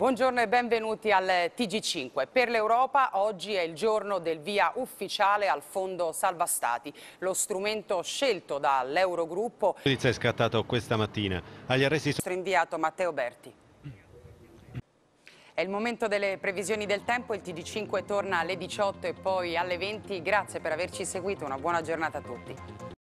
Buongiorno e benvenuti al TG5. Per l'Europa oggi è il giorno del via ufficiale al Fondo Salva Stati, lo strumento scelto dall'Eurogruppo. La giudizio è scattata questa mattina. Agli arresti sono inviato Matteo Berti. È il momento delle previsioni del tempo, il TG5 torna alle 18 e poi alle 20. Grazie per averci seguito, una buona giornata a tutti.